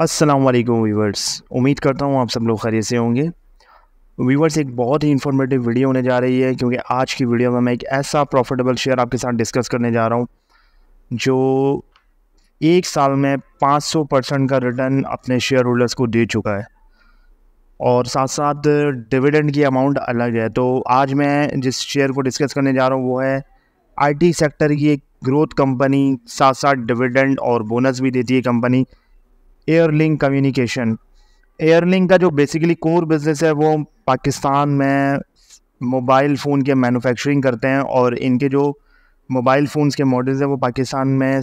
अस्सलाम वालेकुम वीवर्स उम्मीद करता हूँ आप सब लोग खरीद से होंगे वीवर्स एक बहुत ही इन्फॉर्मेटिव वीडियो होने जा रही है क्योंकि आज की वीडियो में मैं एक ऐसा प्रॉफिटेबल शेयर आपके साथ डिस्कस करने जा रहा हूँ जो एक साल में 500 परसेंट का रिटर्न अपने शेयर होल्डर्स को दे चुका है और साथ साथ डिविडेंड की अमाउंट अलग है तो आज मैं जिस शेयर को डिस्कस करने जा रहा हूँ वो है आईटी सेक्टर की एक ग्रोथ कंपनी साथ साथ डिविडेंड और बोनस भी देती है कंपनी एयरलिंक कम्युनिकेशन एयरलिंक का जो बेसिकली कोर बिज़नेस है वो पाकिस्तान में मोबाइल फ़ोन के मैन्युफैक्चरिंग करते हैं और इनके जो मोबाइल फ़ोन्स के मॉडल्स हैं वो पाकिस्तान में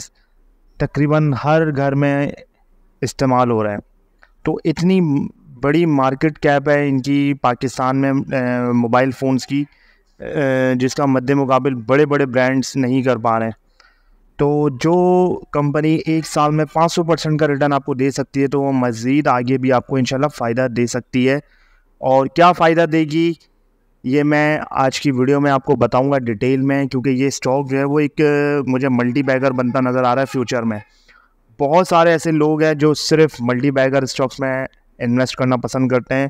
तकरीबन हर घर में इस्तेमाल हो रहा है तो इतनी बड़ी मार्केट कैप है इनकी पाकिस्तान में मोबाइल फ़ोन्स की जिसका मद्द मुकाबल बड़े बड़े ब्रांड्स नहीं कर पा रहे हैं तो जो कंपनी एक साल में 500 परसेंट का रिटर्न आपको दे सकती है तो वो मज़ीद आगे भी आपको इन फ़ायदा दे सकती है और क्या फ़ायदा देगी ये मैं आज की वीडियो में आपको बताऊंगा डिटेल में क्योंकि ये स्टॉक जो है वो एक मुझे मल्टी बैगर बनता नज़र आ रहा है फ्यूचर में बहुत सारे ऐसे लोग हैं जो सिर्फ मल्टी बैगर स्टॉक्स में इन्वेस्ट करना पसंद करते हैं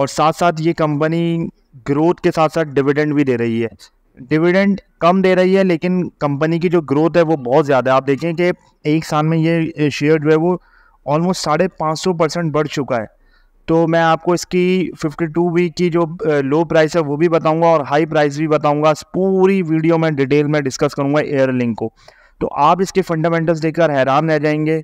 और साथ साथ ये कंपनी ग्रोथ के साथ साथ डिविडेंड भी दे रही है डिविडेंड कम दे रही है लेकिन कंपनी की जो ग्रोथ है वो बहुत ज़्यादा है आप देखें कि एक साल में ये शेयर जो है वो ऑलमोस्ट साढ़े पाँच सौ परसेंट बढ़ चुका है तो मैं आपको इसकी फिफ्टी टू वीक की जो लो प्राइस है वो भी बताऊंगा और हाई प्राइस भी बताऊंगा पूरी वीडियो में डिटेल में डिस्कस करूंगा एयर लिंक को तो आप इसके फंडामेंटल्स देखकर हैरान रह जाएंगे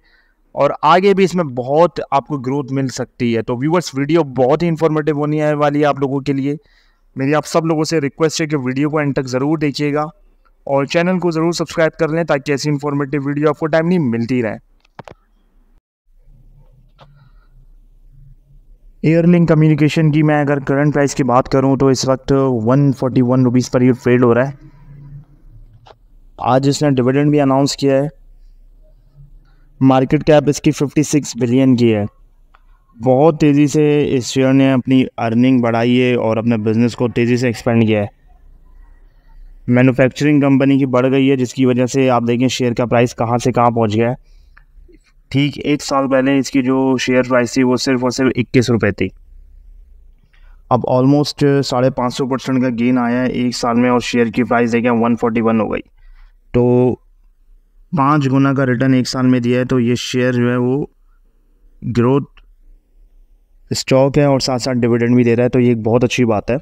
और आगे भी इसमें बहुत आपको ग्रोथ मिल सकती है तो व्यूवर्स वीडियो बहुत ही इन्फॉर्मेटिव होने वाली है आप लोगों के लिए मेरी आप सब लोगों से रिक्वेस्ट है कि वीडियो को एंड तक ज़रूर देखिएगा और चैनल को ज़रूर सब्सक्राइब कर लें ताकि ऐसी इन्फॉर्मेटिव वीडियो आपको टाइमली मिलती रहे एयरलिंक कम्युनिकेशन की मैं अगर करंट प्राइस की बात करूं तो इस वक्त वन फोर्टी वन रुपीज़ पर ये ट्रेड हो रहा है आज इसने डिविडेंड भी अनाउंस किया है मार्केट कैप इसकी फिफ्टी सिक्स बिलियन की है बहुत तेज़ी से इस शेयर ने अपनी अर्निंग बढ़ाई है और अपने बिज़नेस को तेज़ी से एक्सपेंड किया है मैन्युफैक्चरिंग कंपनी की बढ़ गई है जिसकी वजह से आप देखें शेयर का प्राइस कहाँ से कहाँ पहुँच गया है ठीक एक साल पहले इसकी जो शेयर प्राइस थी वो सिर्फ और सिर्फ इक्कीस रुपये थी अब ऑलमोस्ट साढ़े पाँच सौ परसेंट का गेन आया है एक साल में और शेयर की प्राइस देखें वन फोर्टी वन हो गई तो पाँच गुना का रिटर्न एक साल में दिया है तो ये शेयर जो है वो ग्रोथ स्टॉक है और साथ साथ डिविडेंड भी दे रहा है तो ये एक बहुत अच्छी बात है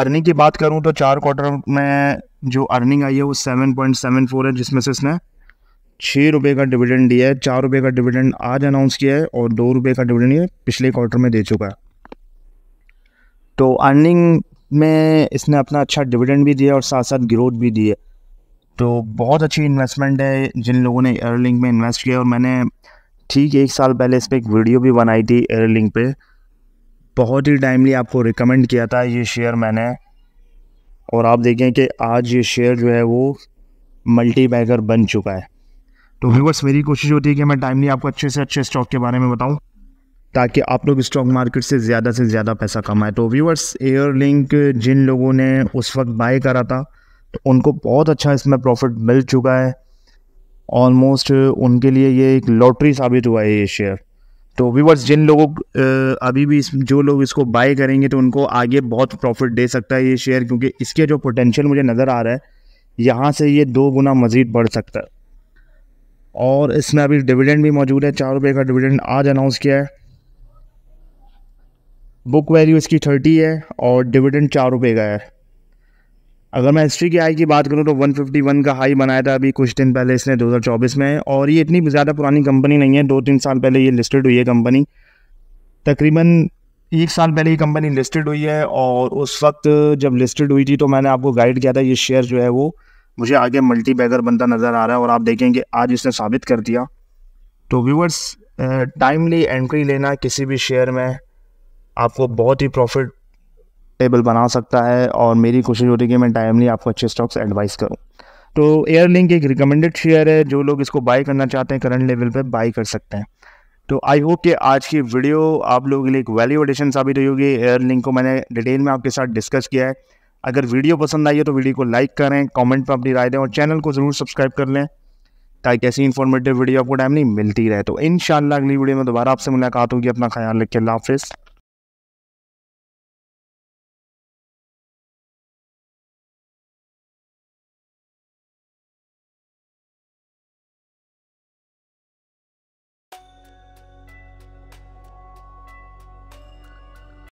अर्निंग की बात करूँ तो चार क्वार्टर में जो अर्निंग आई है वो सेवन पॉइंट सेवन फोर है जिसमें से इसने छः रुपये का डिविडेंड दिया है चार रुपये का डिविडेंड आज अनाउंस किया है और दो रुपये का डिविडेंड ये पिछले क्वार्टर में दे चुका है तो अर्निंग में इसने अपना अच्छा डिविडेंड भी दिया और साथ साथ ग्रोथ भी दी है तो बहुत अच्छी इन्वेस्टमेंट है जिन लोगों ने एयरलिंक में इन्वेस्ट किया और मैंने ठीक एक साल पहले इस पर एक वीडियो भी बनाई थी एयर लिंक पे बहुत ही टाइमली आपको रिकमेंड किया था ये शेयर मैंने और आप देखें कि आज ये शेयर जो है वो मल्टी बैगर बन चुका है तो व्यूवर्स मेरी कोशिश होती है कि मैं टाइमली आपको अच्छे से अच्छे स्टॉक के बारे में बताऊं ताकि आप लोग स्टॉक मार्केट से ज़्यादा से ज़्यादा पैसा कमाएं तो व्यूवर्स एयर लिंक जिन लोगों ने उस वक्त बाय करा था तो उनको बहुत अच्छा इसमें प्रॉफिट मिल चुका है ऑलमोस्ट uh, उनके लिए ये एक लॉटरी साबित हुआ है ये शेयर तो व्यूवर्स जिन लोगों uh, अभी भी इस जो लोग इसको बाय करेंगे तो उनको आगे बहुत प्रॉफिट दे सकता है ये शेयर क्योंकि इसके जो पोटेंशियल मुझे नज़र आ रहा है यहाँ से ये दो गुना मज़ीद बढ़ सकता है और इसमें अभी डिविडेंड भी मौजूद है चार रुपये का डिविडेंड आज अनाउंस किया है बुक वैल्यू इसकी थर्टी है और डिविडेंड चार रुपये का है अगर मैं हिस्ट्री की हाई की बात करूँ तो 151 का हाई बनाया था अभी कुछ दिन पहले इसने 2024 में और ये इतनी ज़्यादा पुरानी कंपनी नहीं है दो तीन साल पहले ये लिस्टेड हुई है कंपनी तकरीबन एक साल पहले ये कंपनी लिस्टेड हुई है और उस वक्त जब लिस्टेड हुई थी तो मैंने आपको गाइड किया था ये शेयर जो है वो मुझे आगे मल्टी बैगर बनता नज़र आ रहा है और आप देखेंगे आज इसने साबित कर दिया तो व्यूवर्स टाइमली एंट्री लेना किसी भी शेयर में आपको बहुत ही प्रॉफिट टेबल बना सकता है और मेरी कोशिश होती है कि मैं टाइमली आपको अच्छे स्टॉक्स एडवाइस करूँ तो एयरलिंक एक रिकमेंडेड शेयर है जो लोग इसको बाई करना चाहते हैं करंट लेवल पर बाई कर सकते हैं तो आई होप कि आज की वीडियो आप लोगों के लिए एक वैल्यू एडिशन साबित हुई होगी एयरलिंक को मैंने डिटेल में आपके साथ डिस्कस किया है अगर वीडियो पसंद आई है तो वीडियो को लाइक करें कमेंट पर अपनी राय दें और चैनल को ज़रूर सब्सक्राइब कर लें ताकि ऐसी इन्फॉर्मेटिव वीडियो आपको टाइमली मिलती रहे तो इन अगली वीडियो में दोबारा आपसे मुलाकात होगी अपना ख्याल रखिए अल्लाह हाफिज़